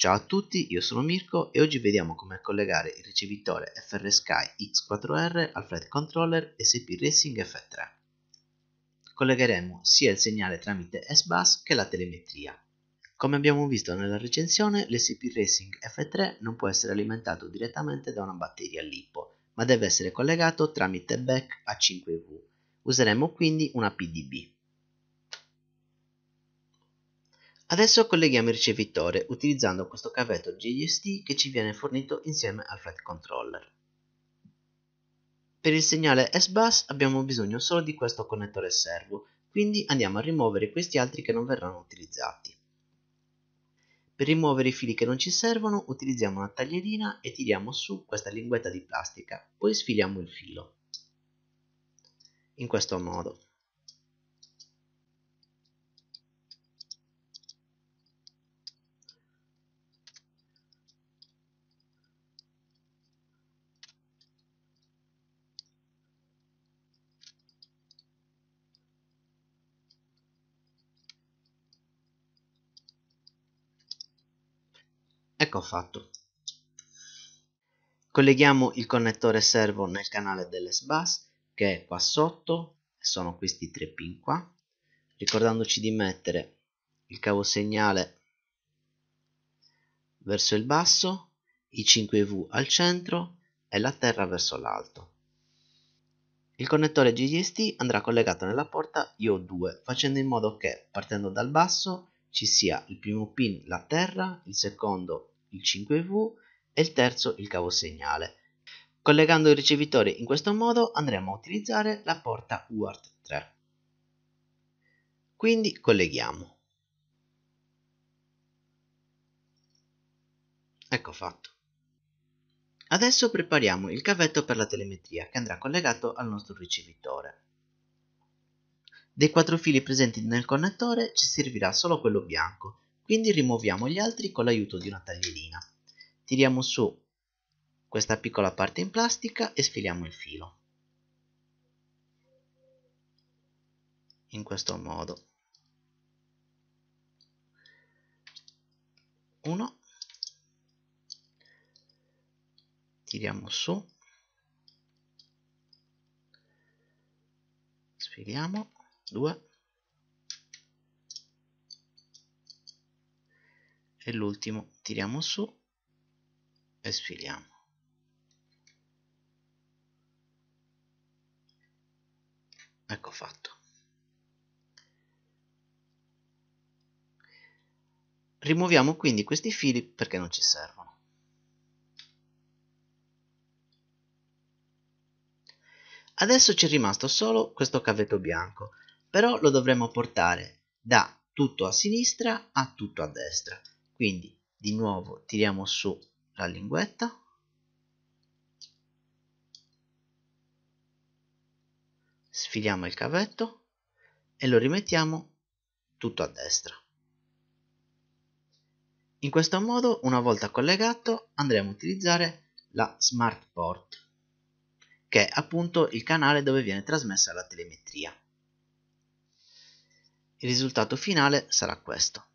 Ciao a tutti, io sono Mirko e oggi vediamo come collegare il ricevitore FR Sky X4R al flight controller SP Racing F3. Collegheremo sia il segnale tramite SBUS che la telemetria. Come abbiamo visto nella recensione, l'SP Racing F3 non può essere alimentato direttamente da una batteria LiPo, ma deve essere collegato tramite BEC a 5V. Useremo quindi una PDB. Adesso colleghiamo il ricevitore utilizzando questo cavetto GDST che ci viene fornito insieme al flight controller. Per il segnale S-Bus abbiamo bisogno solo di questo connettore servo, quindi andiamo a rimuovere questi altri che non verranno utilizzati. Per rimuovere i fili che non ci servono utilizziamo una taglierina e tiriamo su questa linguetta di plastica, poi sfiliamo il filo. In questo modo. Ecco fatto. Colleghiamo il connettore servo nel canale dell'SBUS che è qua sotto, sono questi tre pin qua, ricordandoci di mettere il cavo segnale verso il basso, i 5V al centro e la terra verso l'alto. Il connettore GGST andrà collegato nella porta IO2 facendo in modo che partendo dal basso ci sia il primo pin la terra, il secondo il 5V e il terzo il cavo segnale. Collegando il ricevitore in questo modo andremo a utilizzare la porta UART 3. Quindi colleghiamo. Ecco fatto. Adesso prepariamo il cavetto per la telemetria che andrà collegato al nostro ricevitore. Dei quattro fili presenti nel connettore ci servirà solo quello bianco quindi rimuoviamo gli altri con l'aiuto di una taglierina. Tiriamo su questa piccola parte in plastica e sfiliamo il filo. In questo modo. Uno. Tiriamo su. Sfiliamo. Due. e l'ultimo tiriamo su e sfiliamo ecco fatto rimuoviamo quindi questi fili perché non ci servono adesso ci è rimasto solo questo cavetto bianco però lo dovremo portare da tutto a sinistra a tutto a destra quindi di nuovo tiriamo su la linguetta sfiliamo il cavetto e lo rimettiamo tutto a destra in questo modo una volta collegato andremo a utilizzare la smart port che è appunto il canale dove viene trasmessa la telemetria il risultato finale sarà questo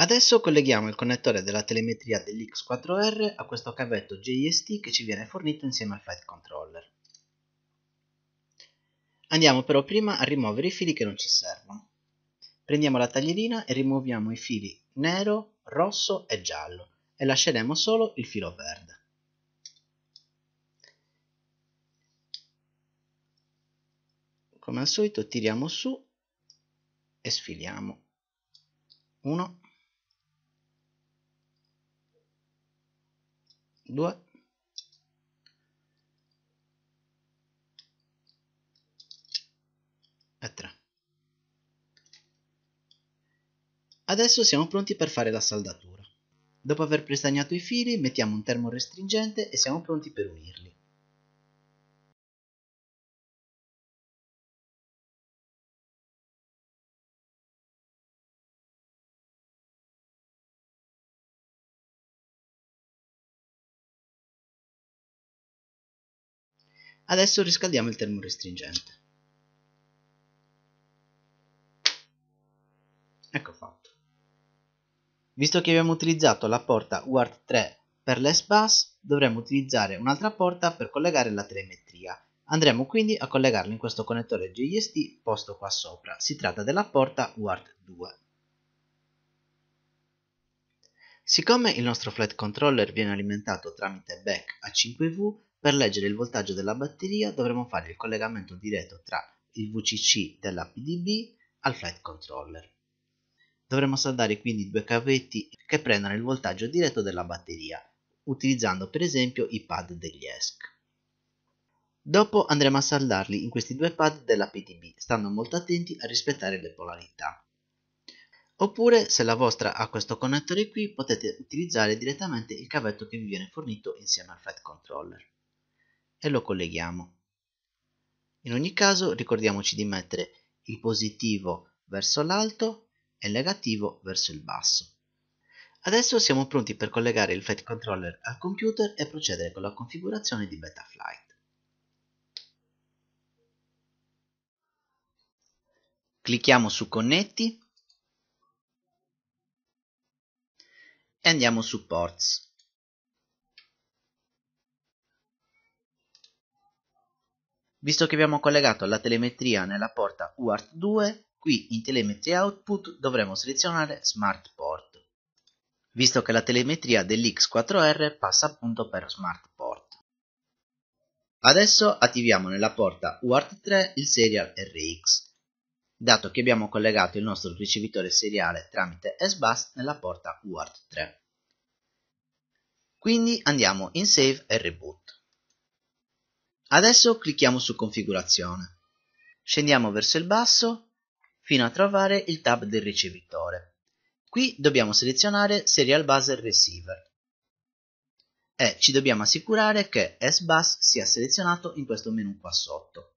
Adesso colleghiamo il connettore della telemetria dell'X4R a questo cavetto JST che ci viene fornito insieme al flight controller. Andiamo però prima a rimuovere i fili che non ci servono. Prendiamo la taglierina e rimuoviamo i fili nero, rosso e giallo e lasceremo solo il filo verde. Come al solito tiriamo su e sfiliamo. 1 2 e 3 adesso siamo pronti per fare la saldatura dopo aver prestagnato i fili mettiamo un termo restringente e siamo pronti per unirli Adesso riscaldiamo il termorestringente. Ecco fatto. Visto che abbiamo utilizzato la porta UART 3 per l'ESBUS, dovremo utilizzare un'altra porta per collegare la telemetria. Andremo quindi a collegarlo in questo connettore JST posto qua sopra. Si tratta della porta UART 2. Siccome il nostro flight controller viene alimentato tramite back a 5V, per leggere il voltaggio della batteria dovremo fare il collegamento diretto tra il VCC della PDB al flight controller. Dovremo saldare quindi due cavetti che prendono il voltaggio diretto della batteria, utilizzando per esempio i pad degli ESC. Dopo andremo a saldarli in questi due pad della PDB, stando molto attenti a rispettare le polarità. Oppure, se la vostra ha questo connettore qui, potete utilizzare direttamente il cavetto che vi viene fornito insieme al flight controller e lo colleghiamo. In ogni caso ricordiamoci di mettere il positivo verso l'alto e il negativo verso il basso. Adesso siamo pronti per collegare il Flight Controller al computer e procedere con la configurazione di Betaflight. Clicchiamo su Connetti e andiamo su Ports. Visto che abbiamo collegato la telemetria nella porta UART2, qui in telemetry output dovremo selezionare Smart Port, visto che la telemetria dell'X4R passa appunto per Smart Port. Adesso attiviamo nella porta UART3 il serial RX, dato che abbiamo collegato il nostro ricevitore seriale tramite SBUS nella porta UART3. Quindi andiamo in Save e Reboot. Adesso clicchiamo su configurazione. Scendiamo verso il basso fino a trovare il tab del ricevitore. Qui dobbiamo selezionare Serial Buzzer Receiver e ci dobbiamo assicurare che s sia selezionato in questo menu qua sotto.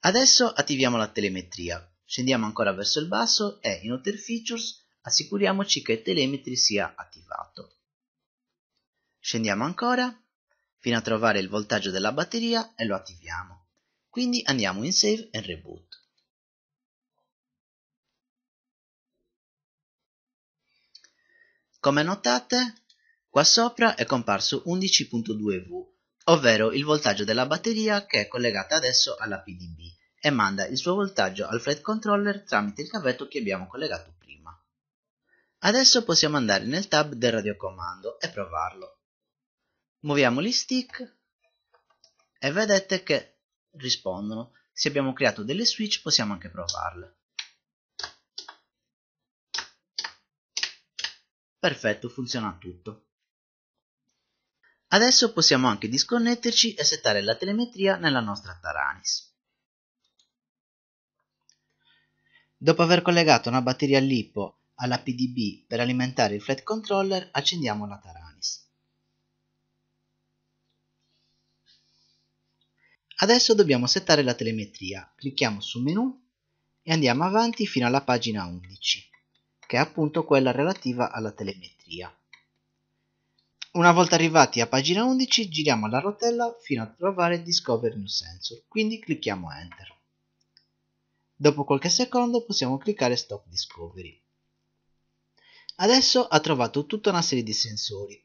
Adesso attiviamo la telemetria. Scendiamo ancora verso il basso e in Other Features assicuriamoci che Telemetry sia attivato. Scendiamo ancora fino a trovare il voltaggio della batteria e lo attiviamo. Quindi andiamo in Save e Reboot. Come notate, qua sopra è comparso 11.2V, ovvero il voltaggio della batteria che è collegata adesso alla PDB e manda il suo voltaggio al flight controller tramite il cavetto che abbiamo collegato prima. Adesso possiamo andare nel tab del radiocomando e provarlo. Muoviamo gli stick e vedete che rispondono. Se abbiamo creato delle switch possiamo anche provarle. Perfetto, funziona tutto. Adesso possiamo anche disconnetterci e settare la telemetria nella nostra Taranis. Dopo aver collegato una batteria LiPo alla PDB per alimentare il flat controller, accendiamo la Taranis. Adesso dobbiamo settare la telemetria. Clicchiamo su menu e andiamo avanti fino alla pagina 11, che è appunto quella relativa alla telemetria. Una volta arrivati a pagina 11 giriamo la rotella fino a trovare Discover New Sensor, quindi clicchiamo Enter. Dopo qualche secondo possiamo cliccare Stop Discovery. Adesso ha trovato tutta una serie di sensori.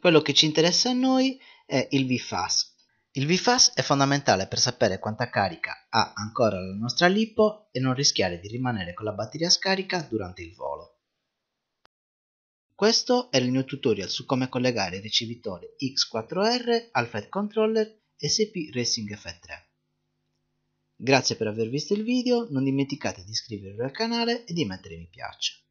Quello che ci interessa a noi è è il VFAS. Il VFAS è fondamentale per sapere quanta carica ha ancora la nostra lipo e non rischiare di rimanere con la batteria scarica durante il volo. Questo è il mio tutorial su come collegare il ricevitore X4R al Fed Controller SP Racing F3. Grazie per aver visto il video, non dimenticate di iscrivervi al canale e di mettere mi piace.